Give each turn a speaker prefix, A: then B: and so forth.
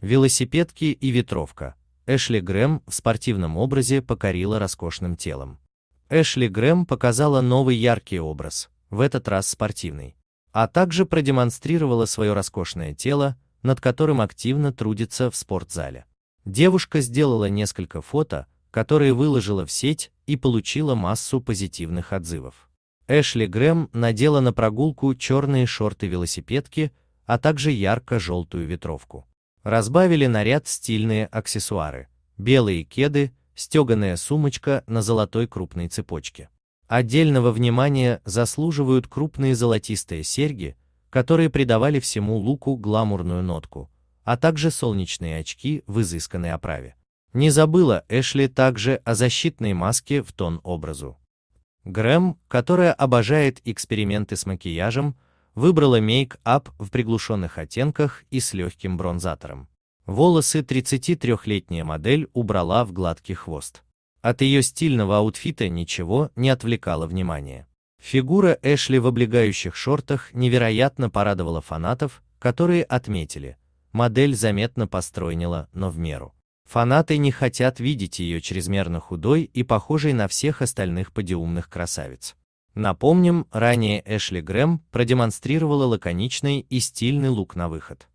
A: велосипедки и ветровка. Эшли Грэм в спортивном образе покорила роскошным телом. Эшли Грэм показала новый яркий образ, в этот раз спортивный, а также продемонстрировала свое роскошное тело, над которым активно трудится в спортзале. Девушка сделала несколько фото, которые выложила в сеть и получила массу позитивных отзывов. Эшли Грэм надела на прогулку черные шорты-велосипедки, а также ярко-желтую ветровку. Разбавили наряд стильные аксессуары. Белые кеды, стеганая сумочка на золотой крупной цепочке. Отдельного внимания заслуживают крупные золотистые серьги, которые придавали всему луку гламурную нотку, а также солнечные очки в изысканной оправе. Не забыла Эшли также о защитной маске в тон образу. Грэм, которая обожает эксперименты с макияжем, выбрала мейк-ап в приглушенных оттенках и с легким бронзатором. Волосы 33-летняя модель убрала в гладкий хвост. От ее стильного аутфита ничего не отвлекало внимания. Фигура Эшли в облегающих шортах невероятно порадовала фанатов, которые отметили, модель заметно постройнела, но в меру. Фанаты не хотят видеть ее чрезмерно худой и похожей на всех остальных подиумных красавиц. Напомним, ранее Эшли Грэм продемонстрировала лаконичный и стильный лук на выход.